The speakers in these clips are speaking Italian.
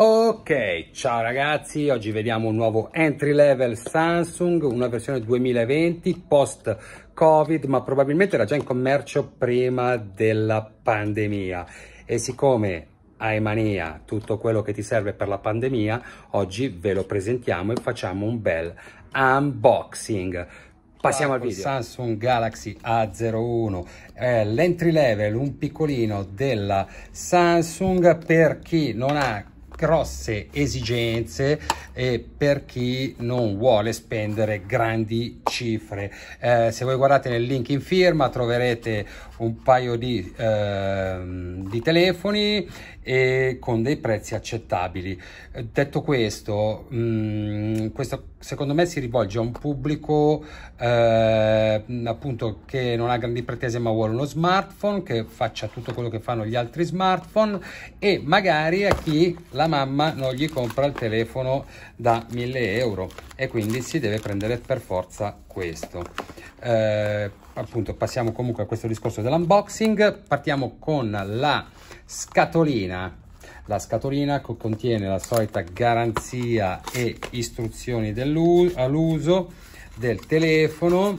Ok, ciao ragazzi, oggi vediamo un nuovo entry level Samsung, una versione 2020 post Covid, ma probabilmente era già in commercio prima della pandemia e siccome hai mania tutto quello che ti serve per la pandemia, oggi ve lo presentiamo e facciamo un bel unboxing. Passiamo al video. Samsung Galaxy A01 è l'entry level, un piccolino della Samsung per chi non ha grosse esigenze eh, per chi non vuole spendere grandi cifre. Eh, se voi guardate nel link in firma troverete un paio di, eh, di telefoni e con dei prezzi accettabili. Eh, detto questo, mh, mm, questo secondo me si rivolge a un pubblico ehm, appunto che non ha grandi pretese ma vuole uno smartphone che faccia tutto quello che fanno gli altri smartphone e magari a chi la mamma non gli compra il telefono da 1000 euro e quindi si deve prendere per forza questo. Eh, appunto passiamo comunque a questo discorso dell'unboxing, partiamo con la scatolina la scatolina contiene la solita garanzia e istruzioni all'uso del telefono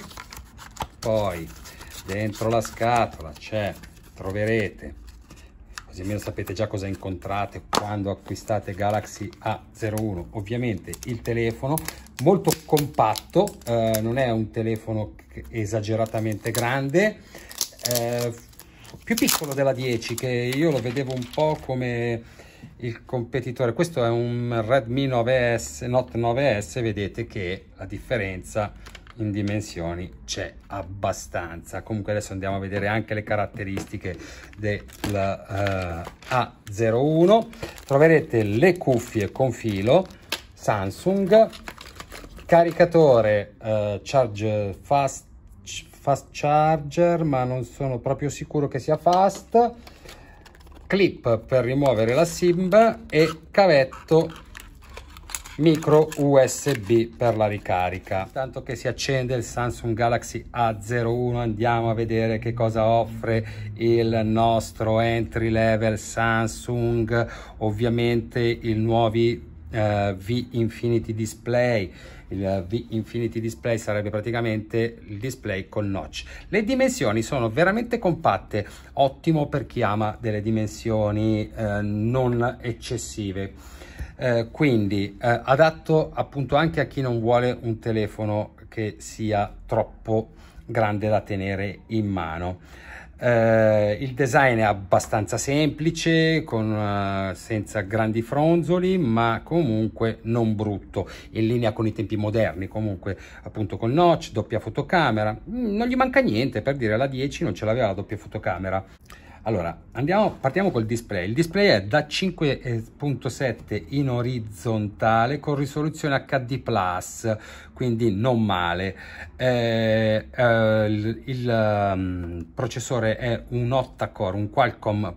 poi dentro la scatola c'è troverete così almeno sapete già cosa incontrate quando acquistate Galaxy A01 ovviamente il telefono molto compatto eh, non è un telefono esageratamente grande eh, più piccolo della 10 che io lo vedevo un po' come il competitore questo è un Redmi 9S Note 9S vedete che la differenza in dimensioni c'è abbastanza comunque adesso andiamo a vedere anche le caratteristiche della uh, eh, A01 troverete le cuffie con filo Samsung caricatore uh, charge fast fast charger ma non sono proprio sicuro che sia fast clip per rimuovere la sim e cavetto micro USB per la ricarica. Tanto che si accende il Samsung Galaxy A01 andiamo a vedere che cosa offre il nostro entry level Samsung, ovviamente il nuovi eh, V Infinity Display il eh, V Infinity Display sarebbe praticamente il display con notch. Le dimensioni sono veramente compatte, ottimo per chi ama delle dimensioni eh, non eccessive. Eh, quindi eh, adatto appunto anche a chi non vuole un telefono che sia troppo grande da tenere in mano. Eh, il design è abbastanza semplice, con, uh, senza grandi fronzoli, ma comunque non brutto, in linea con i tempi moderni, comunque appunto col notch, doppia fotocamera, mm, non gli manca niente, per dire la 10 non ce l'aveva la doppia fotocamera. Allora, andiamo, partiamo col display. Il display è da 5.7 eh, in orizzontale con risoluzione HD+, quindi non male. Eh, eh, il, il um, processore è un 8-core, un Qualcomm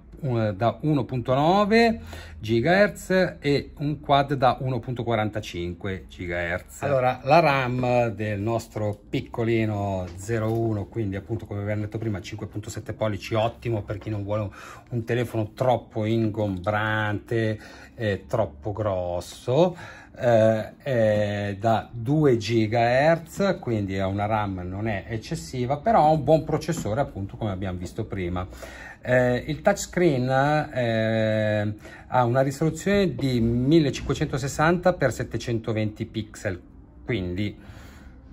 da 1.9 GHz e un quad da 1.45 GHz. Allora, la RAM del nostro piccolino 01, quindi appunto come abbiamo detto prima 5.7 pollici, ottimo per chi non vuole un, telefono troppo ingombrante, e troppo grosso eh, è da 2 GHz, quindi ha una RAM non è eccessiva, però ha un buon processore appunto come abbiamo visto prima. Eh, il touchscreen eh, ha una risoluzione di 1560x720 pixel, quindi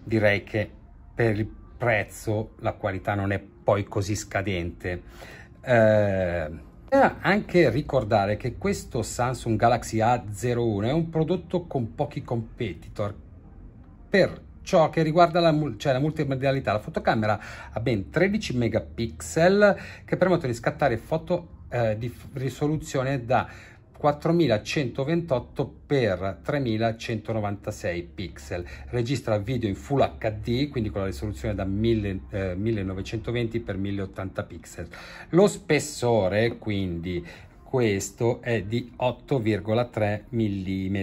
direi che per il prezzo la qualità non è poi così scadente. Eh, Bisogna anche ricordare che questo Samsung Galaxy A01 è un prodotto con pochi competitor per ciò che riguarda la, cioè la multimedialità. La fotocamera ha ben 13 megapixel che permettono di scattare foto eh, di risoluzione da 4128 x 3196 pixel registra video in full hd quindi con la risoluzione da 1000, eh, 1920 x 1080 pixel lo spessore quindi questo è di 8,3 mm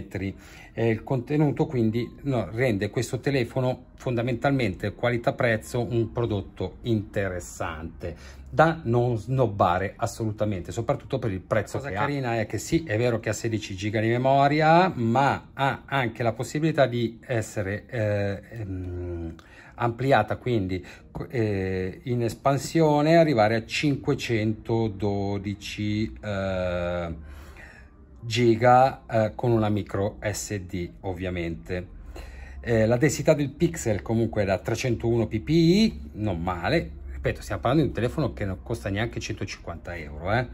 eh, il contenuto quindi no, rende questo telefono fondamentalmente qualità prezzo un prodotto interessante da non snobbare assolutamente soprattutto per il prezzo cosa carina ha. è che sì è vero che ha 16 giga di memoria ma ha anche la possibilità di essere eh, ehm, ampliata quindi eh, in espansione arrivare a 512 eh, giga eh, con una micro SD ovviamente. Eh, la densità del pixel comunque è da 301 ppi, non male, ripeto stiamo parlando di un telefono che non costa neanche 150 euro. Eh.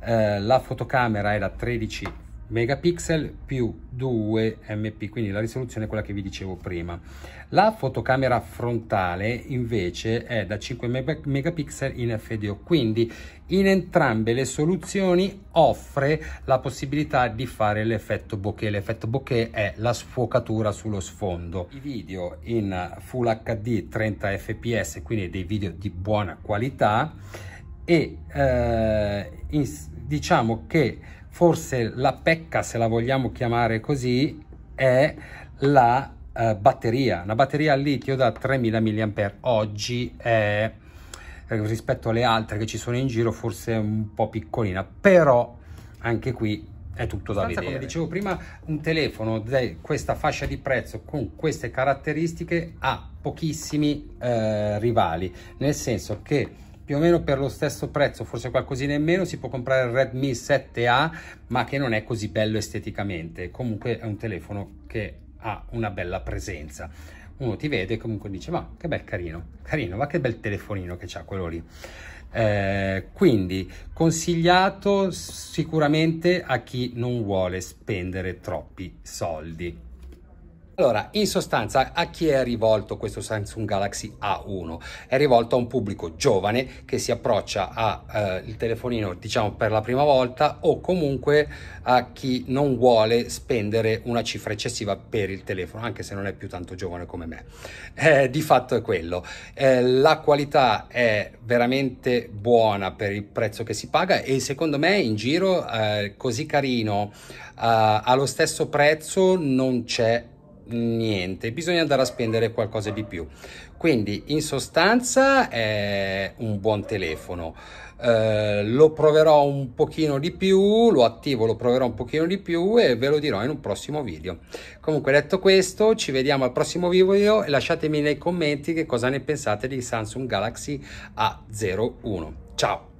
eh. la fotocamera è da 13 megapixel più 2 mp quindi la risoluzione è quella che vi dicevo prima la fotocamera frontale invece è da 5 megapixel in fdo quindi in entrambe le soluzioni offre la possibilità di fare l'effetto bokeh l'effetto bokeh è la sfocatura sullo sfondo i video in full hd 30 fps quindi dei video di buona qualità e eh, in, diciamo che forse la pecca, se la vogliamo chiamare così, è la eh, batteria. Una batteria a litio da 3000 mAh oggi è eh, rispetto alle altre che ci sono in giro forse un po' piccolina, però anche qui è tutto da vedere. Come dicevo prima, un telefono di questa fascia di prezzo con queste caratteristiche ha pochissimi eh, rivali, nel senso che più o meno per lo stesso prezzo, forse qualcosina in meno, si può comprare il Redmi 7A, ma che non è così bello esteticamente. Comunque è un telefono che ha una bella presenza. Uno ti vede e comunque dice, ma che bel carino, carino, ma che bel telefonino che c'ha quello lì. Eh, quindi consigliato sicuramente a chi non vuole spendere troppi soldi allora, in sostanza, a chi è rivolto questo Samsung Galaxy A1? È rivolto a un pubblico giovane che si approccia al eh, telefonino, diciamo, per la prima volta o comunque a chi non vuole spendere una cifra eccessiva per il telefono, anche se non è più tanto giovane come me. Eh, di fatto è quello. Eh, la qualità è veramente buona per il prezzo che si paga e secondo me in giro eh, così carino, eh, allo stesso prezzo non c'è niente, bisogna andare a spendere qualcosa di più. Quindi in sostanza è un buon telefono. Eh, lo proverò un pochino di più, lo attivo, lo proverò un pochino di più e ve lo dirò in un prossimo video. Comunque detto questo, ci vediamo al prossimo video e lasciatemi nei commenti che cosa ne pensate di Samsung Galaxy A01. Ciao!